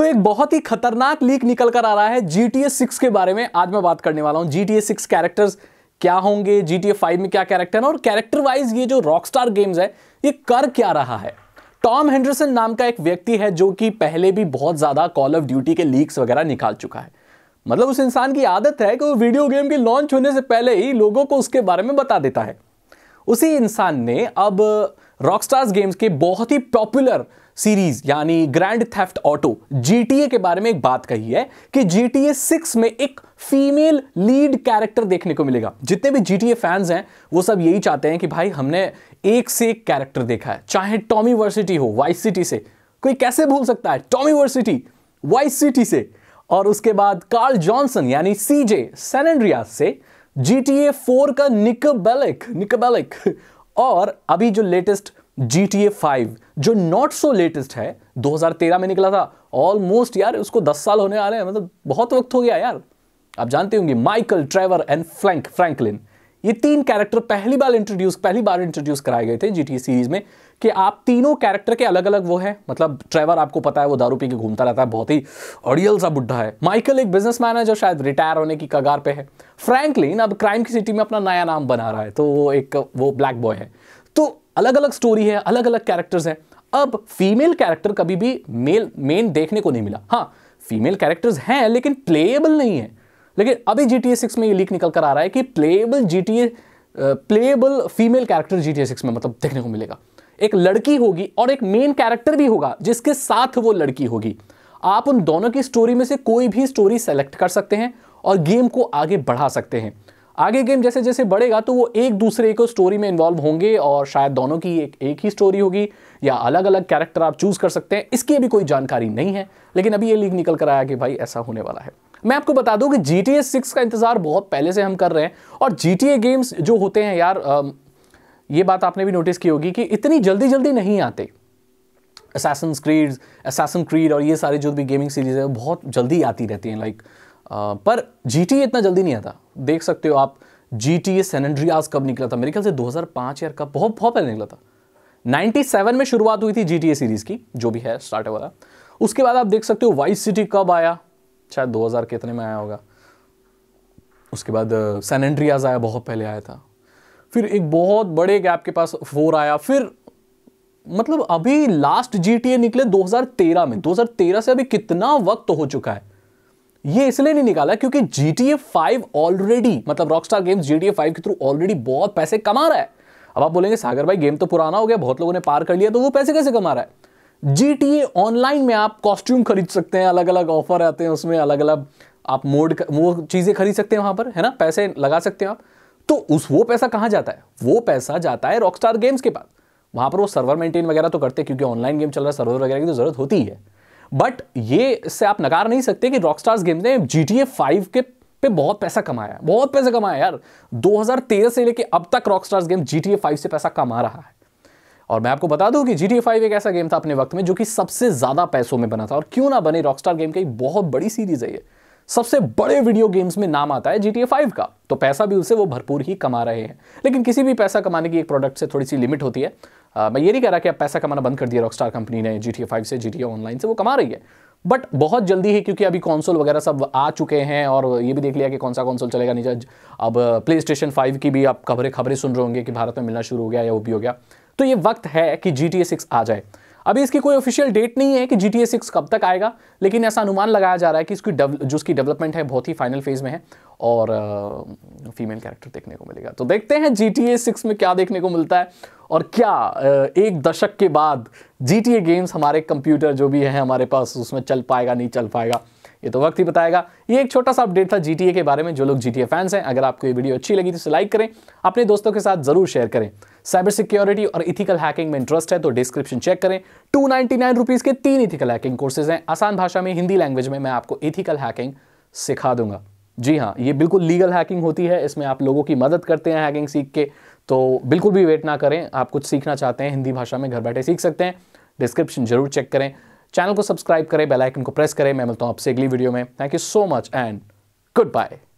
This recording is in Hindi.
तो एक बहुत ही खतरनाक लीक निकल कर आ रहा है GTA 6 के बारे में आज मैं बात करने वाला हूं GTA 6 कैरेक्टर्स क्या होंगे GTA 5 में क्या कैरेक्टर और कैरेक्टर वाइज ये जो रॉकस्टार गेम्स है ये कर क्या रहा है टॉम हेंडरसन नाम का एक व्यक्ति है जो कि पहले भी बहुत ज़्यादा कॉल ऑफ ड्यूटी के लीक्स वगैरह निकाल चुका है मतलब उस इंसान की आदत है कि वो वीडियो गेम के लॉन्च होने से पहले ही लोगों को उसके बारे में बता देता है उसी इंसान ने अब रॉकस्टार्स गेम्स के बहुत ही पॉपुलर सीरीज यानी ग्रैंड थेफ्ट ऑटो जीटीए के बारे में एक बात कही है कि जीटीए सिक्स में एक फीमेल लीड कैरेक्टर देखने को मिलेगा जितने भी जीटीए फैंस हैं वो सब यही चाहते हैं कि भाई हमने एक से एक कैरेक्टर देखा है चाहे टॉमी वर्सिटी हो वाइस सिटी से कोई कैसे भूल सकता है टॉमी वर्सिटी वाइस सिटी से और उसके बाद कार्ल जॉनसन यानी सीजे सैन एंड्रियास से जीटीए फोर का निकबेलिक निकबेलिक और अभी जो latest G T A five जो नॉट सो लेटेस्ट है 2013 में निकला था ऑलमोस्ट यार उसको 10 साल होने आ रहे हैं मतलब बहुत वक्त हो गया यार आप जानते होंगे Michael Trevor and Frank Franklin ये तीन कैरेक्टर पहली बार इंट्रोड्यूस पहली बार इंट्रोड्यूस कराए गए थे जी सीरीज में कि आप तीनों कैरेक्टर के अलग अलग वो है मतलब ट्रेवर आपको पता है वो दारू पी के घूमता रहता है बहुत ही अड़ियल सा बुढ़ा है माइकल एक बिजनेसमैन है जो शायद रिटायर होने की कगार पे है फ्रैंकलिन अब क्राइम की सिटी में अपना नया नाम बना रहा है तो वो एक वो ब्लैक बॉय है तो अलग अलग स्टोरी है अलग अलग कैरेक्टर्स हैं अब फीमेल कैरेक्टर कभी भी मेल मेन देखने को नहीं मिला हाँ फीमेल कैरेक्टर्स हैं लेकिन प्लेएबल नहीं है लेकिन अभी जी टी में ये लीक निकल कर आ रहा है कि playable G T playable female character G T में मतलब देखने को मिलेगा एक लड़की होगी और एक मेन कैरेक्टर भी होगा जिसके साथ वो लड़की होगी आप उन दोनों की स्टोरी में से कोई भी स्टोरी सेलेक्ट कर सकते हैं और गेम को आगे बढ़ा सकते हैं आगे गेम जैसे जैसे बढ़ेगा तो वो एक दूसरे को स्टोरी में इन्वॉल्व होंगे और शायद दोनों की एक एक ही स्टोरी होगी या अलग अलग कैरेक्टर आप चूज़ कर सकते हैं इसकी अभी कोई जानकारी नहीं है लेकिन अभी ये लीग निकल कर आया कि भाई ऐसा होने वाला है मैं आपको बता दूं कि जी टी सिक्स का इंतज़ार बहुत पहले से हम कर रहे हैं और जी टी गेम्स जो होते हैं यार ये बात आपने भी नोटिस की होगी कि इतनी जल्दी जल्दी नहीं आते असासन क्रीड असासन क्रीड और ये सारी जो भी गेमिंग सीरीज़ है बहुत जल्दी आती रहती हैं लाइक like, आ, पर जी इतना जल्दी नहीं आता देख सकते हो आप जी टी ए सेनेड्रियाज कब निकला था मेरे ख्याल से 2005 यार कब बहुत बहुत पहले निकला था 97 में शुरुआत हुई थी जी टी ए सीरीज़ की जो भी है स्टार्ट वाला उसके बाद आप देख सकते हो वाइस सिटी कब आया शायद 2000 कितने में आया होगा उसके बाद सैनड्रियाज आया बहुत पहले आया था फिर एक बहुत बड़े गैप के पास फोर आया फिर मतलब अभी लास्ट जी निकले 2013 में 2013 से अभी कितना वक्त हो चुका है ये इसलिए नहीं निकाला क्योंकि GTA 5 फाइव ऑलरेडी मतलब Rockstar गेम्स GTA 5 फाइव के थ्रू ऑलरेडी बहुत पैसे कमा रहा है अब आप बोलेंगे सागर भाई गेम तो पुराना हो गया बहुत लोगों ने पार कर लिया तो वो पैसे कैसे कमा रहा है GTA ऑनलाइन में आप कॉस्ट्यूम खरीद सकते हैं अलग अलग ऑफर आते हैं उसमें अलग अलग आप मोड वो चीज़ें खरीद सकते हैं वहां पर है ना पैसे लगा सकते हैं आप तो उस वो पैसा कहां जाता है वो पैसा जाता है रॉकस्टार गेम्स के पास वहां पर वो सर्वर मेंटेन वगैरह तो करते हैं क्योंकि ऑनलाइन गेम चल रहा है सर्वर वगैरह की तो ज़रूरत होती है बट ये इससे आप नकार नहीं सकते कि स्टार्स गेम ने जी टी ए फाइव के पे बहुत पैसा कमाया है बहुत पैसा कमाया यार 2013 से लेके अब तक stars game G T A five से पैसा कमा रहा है और मैं आपको बता दूं कि जी टी ए फाइव एक ऐसा गेम था अपने वक्त में जो कि सबसे ज़्यादा पैसों में बना था और क्यों ना बने रॉकस्टार गेम की बहुत बड़ी सीरीज़ है ये सबसे बड़े वीडियो गेम्स में नाम आता है जी टी ए फाइव का तो पैसा भी उसे वो भरपूर ही कमा रहे हैं लेकिन किसी भी पैसा कमाने की एक प्रोडक्ट से थोड़ी सी लिमिट होती है आ, मैं ये नहीं कह रहा कि आप पैसा कमाना बंद कर दिया रॉकस्टार कंपनी ने जी टी फाइव से जी टी ऑनलाइन से वो कमा रही है बट बहुत जल्दी ही क्योंकि अभी कॉन्सोल वगैरह सब आ चुके हैं और ये भी देख लिया कि कौन सा कॉन्सोल चलेगा नहीं अब प्ले स्टेशन फाइव की भी आप खबरें खबरें सुन रहे होंगे कि भारत में मिलना शुरू हो गया या वो भी हो गया तो ये वक्त है कि जी टी सिक्स आ जाए अभी इसकी कोई ऑफिशियल डेट नहीं है कि जी टी सिक्स कब तक आएगा लेकिन ऐसा अनुमान लगाया जा रहा है कि इसकी जो उसकी डेवलपमेंट है बहुत ही फाइनल फेज में है और आ, फीमेल कैरेक्टर देखने को मिलेगा तो देखते हैं जी टी सिक्स में क्या देखने को मिलता है और क्या uh, एक दशक के बाद जी गेम्स हमारे कंप्यूटर जो भी है हमारे पास उसमें चल पाएगा नहीं चल पाएगा ये तो वक्त ही बताएगा ये एक छोटा सा अपडेट था जीटीए के बारे में जो लोग जीटीए फैंस हैं अगर आपको ये वीडियो अच्छी लगी तो इसे लाइक करें अपने दोस्तों के साथ जरूर शेयर करें साइबर सिक्योरिटी और इथिकल हैकिंग में इंटरेस्ट है तो डिस्क्रिप्शन चेक करें टू नाइनटी के तीन इथिकल हैकिंग कोर्सेज हैं आसान भाषा में हिंदी लैंग्वेज में मैं आपको इथिकल हैकिंग सिखा दूंगा जी हाँ ये बिल्कुल लीगल हैकिंग होती है इसमें आप लोगों की मदद करते हैं हैकिंग सीख के तो बिल्कुल भी वेट ना करें आप कुछ सीखना चाहते हैं हिंदी भाषा में घर बैठे सीख सकते हैं डिस्क्रिप्शन जरूर चेक करें चैनल को सब्सक्राइब करें बेलाइकन को प्रेस करें मैं मिलता हूँ आपसे अगली वीडियो में thank you so much and good bye